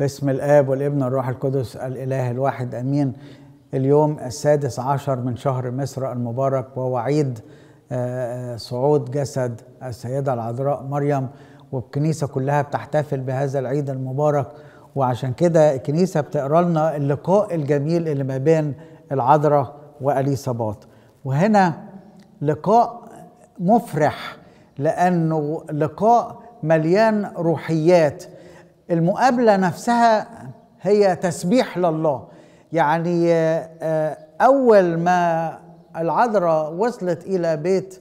باسم الآب والابن والروح القدس الإله الواحد أمين اليوم السادس عشر من شهر مصر المبارك وهو عيد آه، آه، صعود جسد السيدة العذراء مريم والكنيسة كلها بتحتفل بهذا العيد المبارك وعشان كده الكنيسة بتقرأ لنا اللقاء الجميل اللي ما بين العذراء وأليصابات وهنا لقاء مفرح لأنه لقاء مليان روحيات المقابله نفسها هي تسبيح لله يعني آه، اول ما العذراء وصلت الى بيت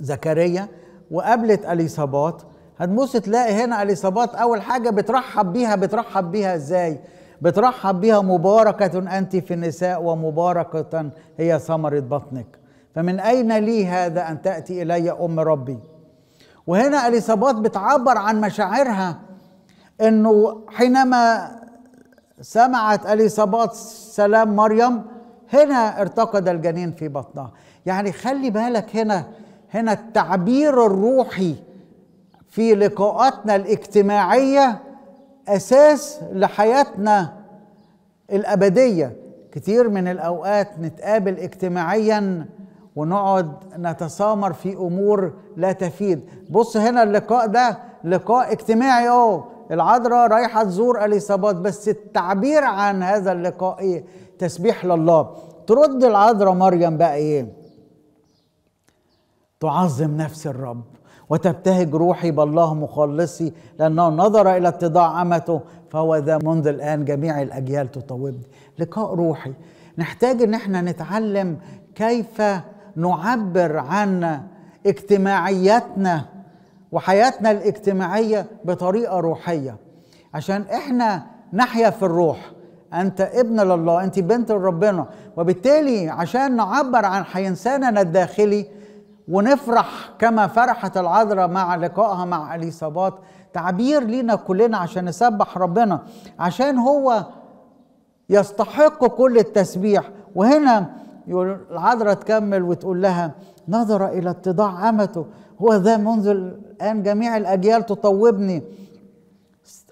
زكريا وقابلت اليصابات هتبص تلاقي هنا اليصابات اول حاجه بترحب بيها بترحب بيها ازاي بترحب بيها مباركه انت في النساء ومباركه هي ثمره بطنك فمن اين لي هذا ان تاتي الي ام ربي وهنا اليصابات بتعبر عن مشاعرها انه حينما سمعت اليصابات سلام مريم هنا ارتقد الجنين في بطنها يعني خلي بالك هنا هنا التعبير الروحي في لقاءاتنا الاجتماعيه اساس لحياتنا الابديه كتير من الاوقات نتقابل اجتماعيا ونقعد نتسامر في امور لا تفيد بص هنا اللقاء ده لقاء اجتماعي اه العذراء رايحه تزور اليصابات بس التعبير عن هذا اللقاء ايه تسبيح لله ترد العذراء مريم بقى ايه تعظم نفس الرب وتبتهج روحي بالله مخلصي لأنه نظر إلى اتضاع أمته فهو ذا منذ الآن جميع الأجيال تطوبني لقاء روحي نحتاج إن احنا نتعلم كيف نعبر عن اجتماعيتنا وحياتنا الاجتماعيه بطريقه روحيه عشان احنا نحيا في الروح انت ابن لله انت بنت لربنا وبالتالي عشان نعبر عن انساننا الداخلي ونفرح كما فرحت العذراء مع لقائها مع اليصابات تعبير لينا كلنا عشان نسبح ربنا عشان هو يستحق كل التسبيح وهنا يقول العذراء تكمل وتقول لها نظر إلى اتضاع أمته هو ذا منذ الآن جميع الأجيال تطوبني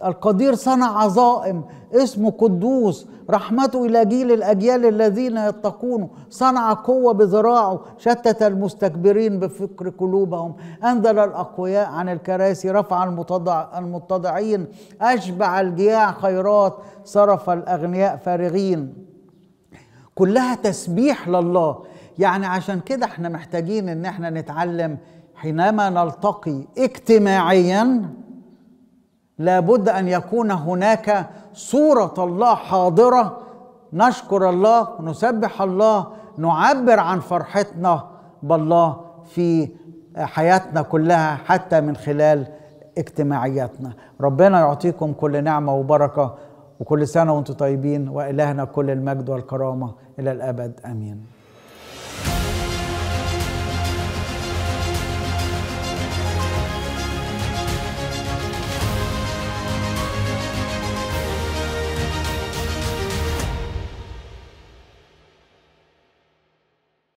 القدير صنع عظائم اسمه قدوس رحمته إلى جيل الأجيال الذين يتقونه صنع قوة بذراعه شتت المستكبرين بفكر قلوبهم أنزل الأقوياء عن الكراسي رفع المتضع المتضعين أشبع الجياع خيرات صرف الأغنياء فارغين كلها تسبيح لله يعني عشان كده احنا محتاجين ان احنا نتعلم حينما نلتقي اجتماعيا لابد ان يكون هناك صوره الله حاضره نشكر الله نسبح الله نعبر عن فرحتنا بالله في حياتنا كلها حتى من خلال اجتماعياتنا ربنا يعطيكم كل نعمه وبركه وكل سنة وانتم طيبين وإلهنا كل المجد والكرامة إلى الأبد أمين